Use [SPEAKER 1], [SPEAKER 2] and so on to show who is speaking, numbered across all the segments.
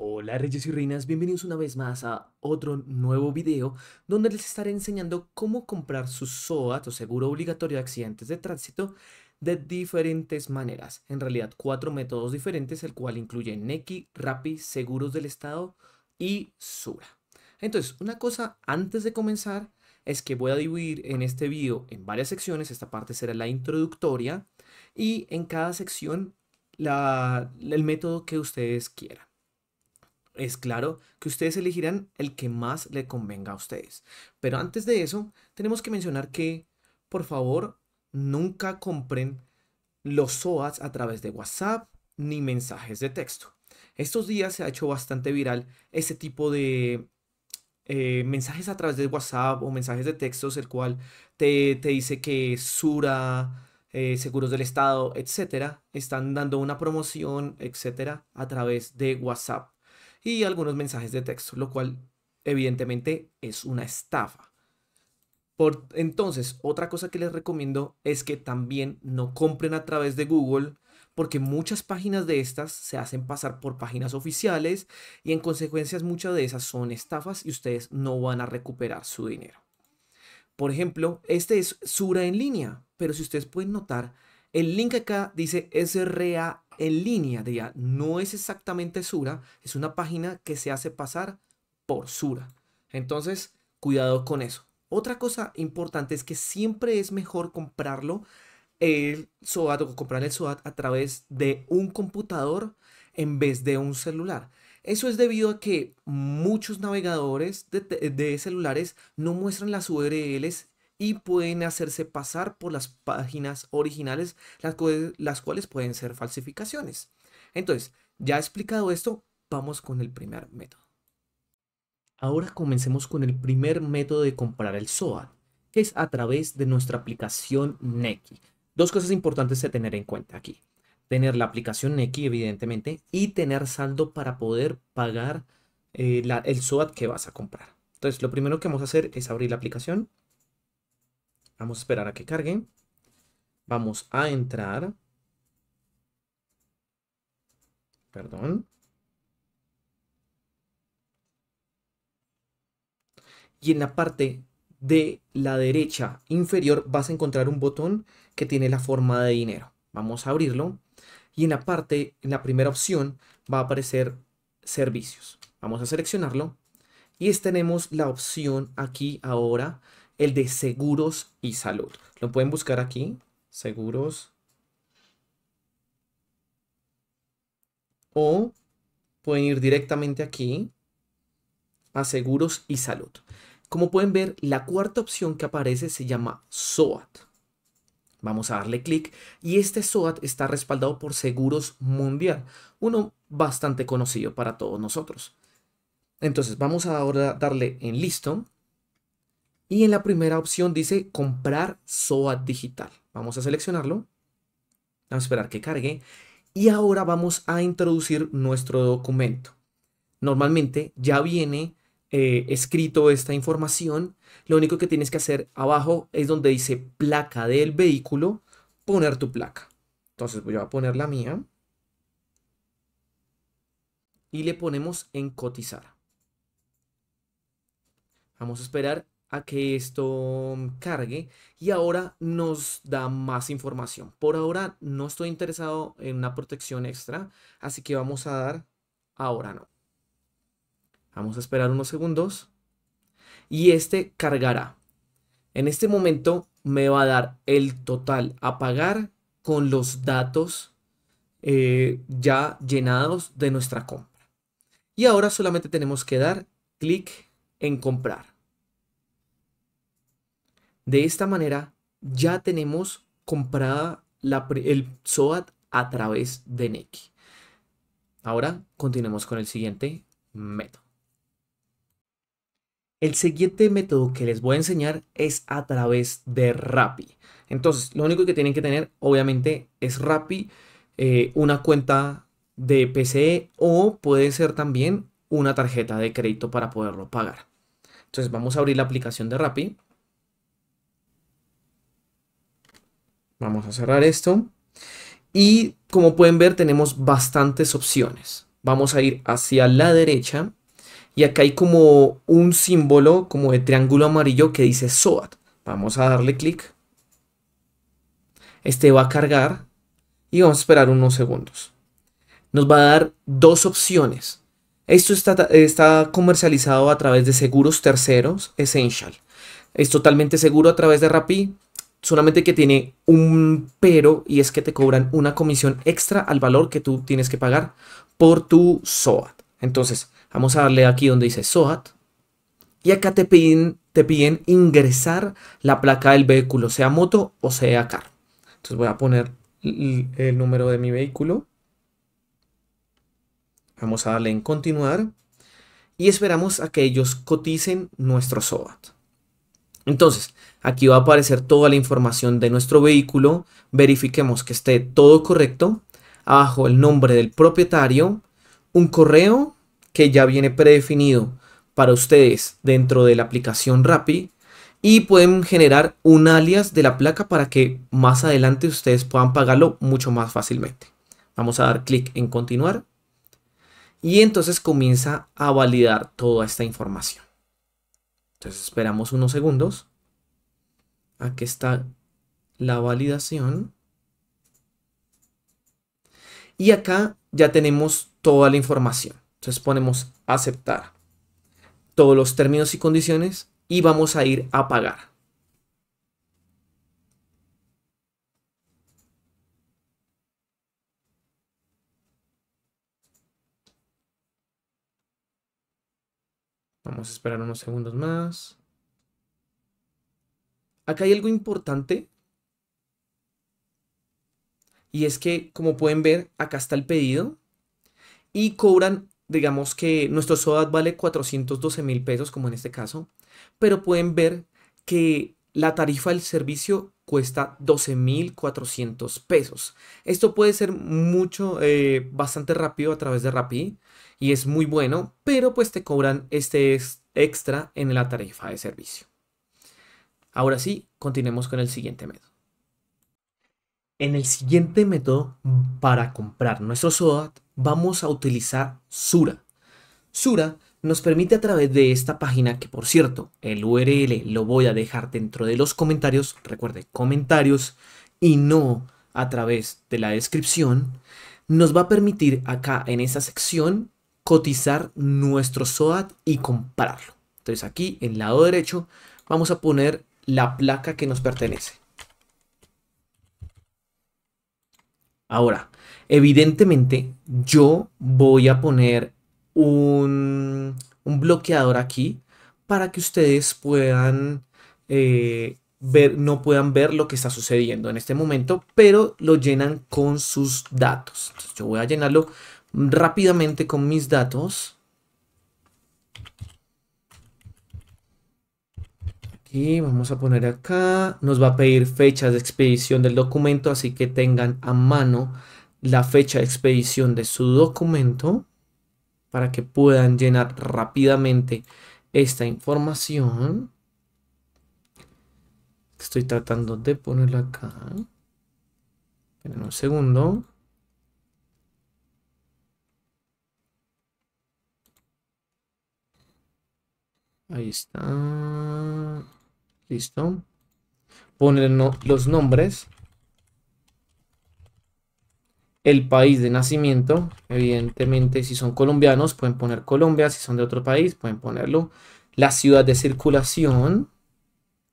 [SPEAKER 1] Hola reyes y reinas, bienvenidos una vez más a otro nuevo video donde les estaré enseñando cómo comprar su SOAT o seguro obligatorio de accidentes de tránsito de diferentes maneras. En realidad cuatro métodos diferentes, el cual incluye NECI, RAPI, Seguros del Estado y SURA. Entonces, una cosa antes de comenzar es que voy a dividir en este video en varias secciones, esta parte será la introductoria y en cada sección el método que ustedes quieran es claro que ustedes elegirán el que más le convenga a ustedes. Pero antes de eso, tenemos que mencionar que, por favor, nunca compren los SOAS a través de WhatsApp ni mensajes de texto. Estos días se ha hecho bastante viral ese tipo de eh, mensajes a través de WhatsApp o mensajes de textos, el cual te, te dice que Sura, eh, seguros del Estado, etcétera, están dando una promoción, etcétera, a través de WhatsApp y algunos mensajes de texto, lo cual evidentemente es una estafa. Por, entonces, otra cosa que les recomiendo es que también no compren a través de Google, porque muchas páginas de estas se hacen pasar por páginas oficiales y en consecuencias muchas de esas son estafas y ustedes no van a recuperar su dinero. Por ejemplo, este es Sura en línea, pero si ustedes pueden notar, el link acá dice SRA en línea, diría, no es exactamente Sura, es una página que se hace pasar por Sura. Entonces, cuidado con eso. Otra cosa importante es que siempre es mejor comprarlo el SOAT o comprar el SOAT a través de un computador en vez de un celular. Eso es debido a que muchos navegadores de, de, celulares no muestran las URLs y pueden hacerse pasar por las páginas originales, las, las cuales pueden ser falsificaciones. Entonces, ya explicado esto, vamos con el primer método. Ahora comencemos con el primer método de comprar el SOAT, que es a través de nuestra aplicación Neki. Dos cosas importantes de tener en cuenta aquí. Tener la aplicación Neki, evidentemente, y tener saldo para poder pagar eh, el SOAT que vas a comprar. Entonces, lo primero que vamos a hacer es abrir la aplicación. Vamos a esperar a que cargue. Vamos a entrar. Perdón. Y en la parte de la derecha inferior vas a encontrar un botón que tiene la forma de dinero. Vamos a abrirlo. Y en la parte, en la primera opción, va a aparecer servicios. Vamos a seleccionarlo. Y tenemos la opción aquí ahora el de seguros y salud. Lo pueden buscar aquí, seguros o pueden ir directamente aquí a seguros y salud. Como pueden ver, la cuarta opción que aparece se llama SOAT. Vamos a darle clic y este SOAT está respaldado por Seguros Mundial, uno bastante conocido para todos nosotros. Entonces vamos ahora a darle en listo y en la primera opción dice comprar SOAT digital. Vamos a seleccionarlo. Vamos a esperar que cargue. Y ahora vamos a introducir nuestro documento. Normalmente ya viene eh, escrito esta información. Lo único que tienes que hacer abajo es donde dice placa del vehículo, poner tu placa. Entonces voy a poner la mía. Y le ponemos en cotizar. Vamos a esperar a que esto mm, cargue y ahora nos da más información. Por ahora no estoy interesado en una protección extra, así que vamos a dar ahora no. Vamos a esperar unos segundos y este cargará. En este momento me va a dar el total a pagar con los datos eh, ya llenados de nuestra compra. Y ahora solamente tenemos que dar clic en comprar. De esta manera ya tenemos comprada el SOAT a través de Nequi. Ahora continuemos con el siguiente método. El siguiente método que les voy a enseñar es a través de Rappi. Entonces, lo único que tienen que tener, obviamente, es Rappi, eh, una cuenta de PCE o puede ser también una tarjeta de crédito para poderlo pagar. Entonces, vamos a abrir la aplicación de Rappi. Vamos a cerrar esto. Y como pueden ver tenemos bastantes opciones. Vamos a ir hacia la derecha y acá hay como un símbolo como de triángulo amarillo que dice SOAT. Vamos a darle clic. Este va a cargar y vamos a esperar unos segundos. Nos va a dar dos opciones. Esto está, está comercializado a través de seguros terceros, Essential. Es totalmente seguro a través de rapi Solamente que tiene un pero y es que te cobran una comisión extra al valor que tú tienes que pagar por tu SOAT. Entonces, vamos a darle aquí donde dice SOAT. Y acá te piden, te piden ingresar la placa del vehículo, sea moto o sea carro. Entonces voy a poner el número de mi vehículo. Vamos a darle en continuar. Y esperamos a que ellos coticen nuestro SOAT. Entonces, aquí va a aparecer toda la información de nuestro vehículo. Verifiquemos que esté todo correcto. Abajo el nombre del propietario, un correo que ya viene predefinido para ustedes dentro de la aplicación Rappi y pueden generar un alias de la placa para que más adelante ustedes puedan pagarlo mucho más fácilmente. Vamos a dar clic en continuar y entonces comienza a validar toda esta información. Entonces esperamos unos segundos aquí está la validación. Y acá ya tenemos toda la información. Entonces ponemos aceptar todos los términos y condiciones y vamos a ir a pagar. Vamos a esperar unos segundos más. Acá hay algo importante. Y es que, como pueden ver, acá está el pedido. Y cobran, digamos que nuestro SOAT vale 412 mil pesos, como en este caso. Pero pueden ver que la tarifa del servicio cuesta 12.400 pesos. Esto puede ser mucho, eh, bastante rápido a través de rapi y es muy bueno, pero pues te cobran este extra en la tarifa de servicio. Ahora sí, continuemos con el siguiente método. En el siguiente método para comprar nuestro SOAT vamos a utilizar Sura. Sura nos permite a través de esta página, que por cierto, el URL lo voy a dejar dentro de los comentarios, recuerde, comentarios y no a través de la descripción, nos va a permitir acá en esta sección cotizar nuestro SOAT y compararlo. Entonces aquí en el lado derecho vamos a poner la placa que nos pertenece. Ahora, evidentemente yo voy a poner un un bloqueador aquí para que ustedes puedan eh, ver, no puedan ver lo que está sucediendo en este momento, pero lo llenan con sus datos. yo voy a llenarlo rápidamente con mis datos. Y vamos a poner acá, nos va a pedir fechas de expedición del documento, así que tengan a mano la fecha de expedición de su documento para que puedan llenar rápidamente esta información. Estoy tratando de ponerla acá. Esperen un segundo. Ahí está. Listo. Ponen los nombres el país de nacimiento. Evidentemente, si son colombianos, pueden poner Colombia. Si son de otro país, pueden ponerlo. La ciudad de circulación.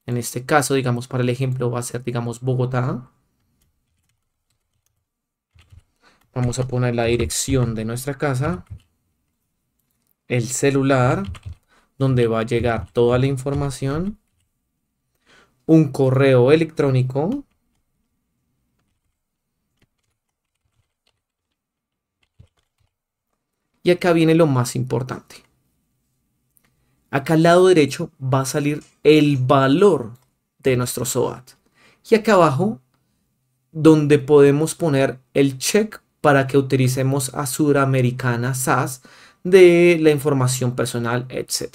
[SPEAKER 1] En este caso, digamos, para el ejemplo, va a ser, digamos, Bogotá. Vamos a poner la dirección de nuestra casa. El celular, donde va a llegar toda la información. Un correo electrónico, Y acá viene lo más importante. Acá al lado derecho va a salir el valor de nuestro SOAT. Y acá abajo, donde podemos poner el check para que utilicemos a Suramericana SAS de la información personal, etc.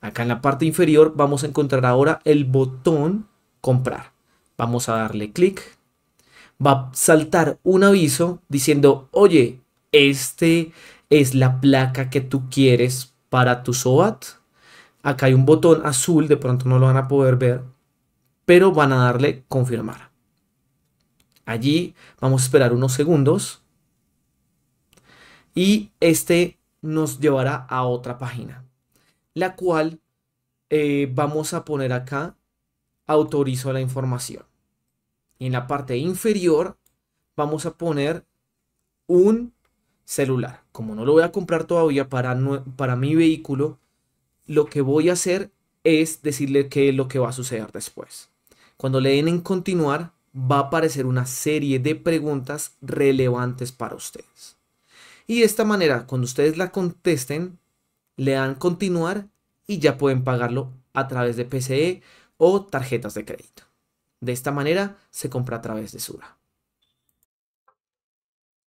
[SPEAKER 1] Acá en la parte inferior vamos a encontrar ahora el botón comprar. Vamos a darle clic. Va a saltar un aviso diciendo, oye, este, es la placa que tú quieres para tu SOAT. Acá hay un botón azul, de pronto no lo van a poder ver, pero van a darle confirmar. Allí vamos a esperar unos segundos y este nos llevará a otra página, la cual eh, vamos a poner acá autorizo la información. en la parte inferior vamos a poner un celular. Como no lo voy a comprar todavía para, para mi vehículo, lo que voy a hacer es decirle qué es lo que va a suceder después. Cuando le den en continuar, va a aparecer una serie de preguntas relevantes para ustedes. Y de esta manera, cuando ustedes la contesten, le dan continuar y ya pueden pagarlo a través de PCE o tarjetas de crédito. De esta manera se compra a través de Sura.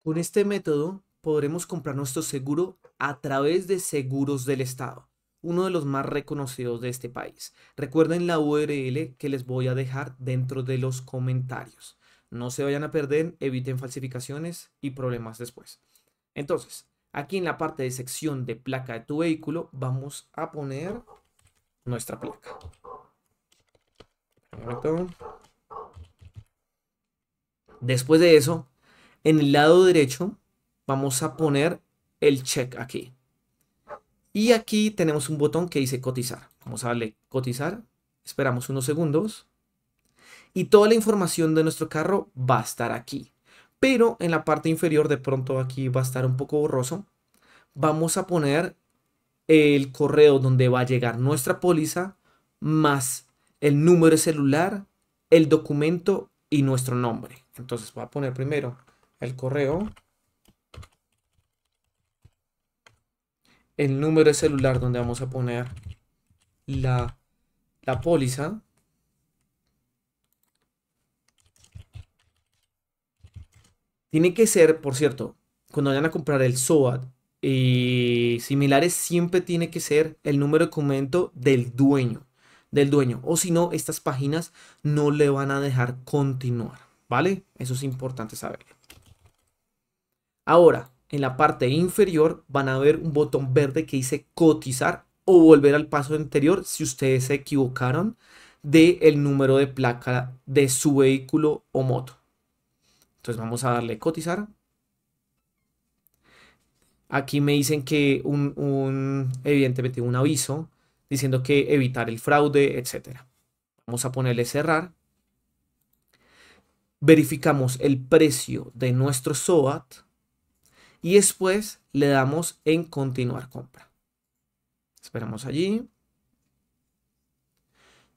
[SPEAKER 1] Con este método podremos comprar nuestro seguro a través de Seguros del Estado, uno de los más reconocidos de este país. Recuerden la URL que les voy a dejar dentro de los comentarios. No se vayan a perder, eviten falsificaciones y problemas después. Entonces, aquí en la parte de sección de placa de tu vehículo, vamos a poner nuestra placa. Después de eso, en el lado derecho Vamos a poner el check aquí. Y aquí tenemos un botón que dice cotizar. Vamos a darle cotizar. Esperamos unos segundos. Y toda la información de nuestro carro va a estar aquí. Pero en la parte inferior de pronto aquí va a estar un poco borroso. Vamos a poner el correo donde va a llegar nuestra póliza más el número celular, el documento y nuestro nombre. Entonces voy a poner primero el correo el número de celular donde vamos a poner la, póliza. Tiene que ser, por cierto, cuando vayan a comprar el SOAT y similares, siempre tiene que ser el número de documento del dueño. Del dueño. O si no, estas páginas no le van a dejar continuar. ¿Vale? Eso es importante saberlo. Ahora, en la parte inferior van a ver un botón verde que dice cotizar o volver al paso anterior si ustedes se equivocaron del el número de placa de su vehículo o moto. Entonces vamos a darle cotizar. Aquí me dicen que un, evidentemente un aviso diciendo que evitar el fraude, etc. Vamos a ponerle cerrar. Verificamos el precio de nuestro SOAT y después le damos en continuar compra. Esperamos allí.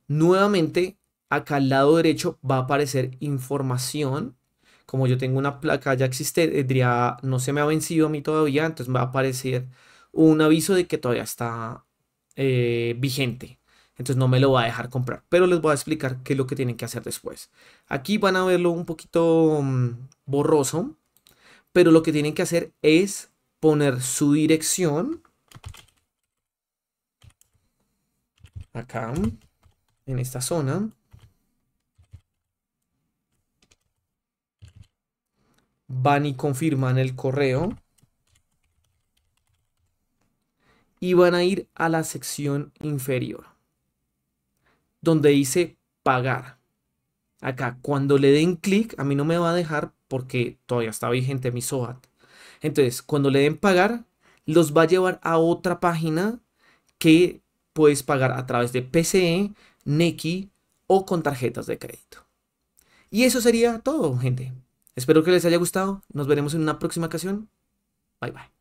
[SPEAKER 1] Nuevamente, acá al lado derecho va a aparecer información. Como yo tengo una placa ya existente, no se me ha vencido a mí todavía, entonces me va a aparecer un aviso de que todavía está eh, vigente. Entonces no me lo va a dejar comprar, pero les voy a explicar qué es lo que tienen que hacer después. Aquí van a verlo un poquito mm, borroso, pero lo que tienen que hacer es poner su dirección acá, en esta zona. Van y confirman el correo. Y van a ir a la sección inferior, donde dice pagar. Acá, cuando le den clic, a mí no me va a dejar porque todavía está vigente mi SOAT. Entonces, cuando le den pagar, los va a llevar a otra página que puedes pagar a través de PCE, Neki o con tarjetas de crédito. Y eso sería todo, gente. Espero que les haya gustado. Nos veremos en una próxima ocasión. Bye bye.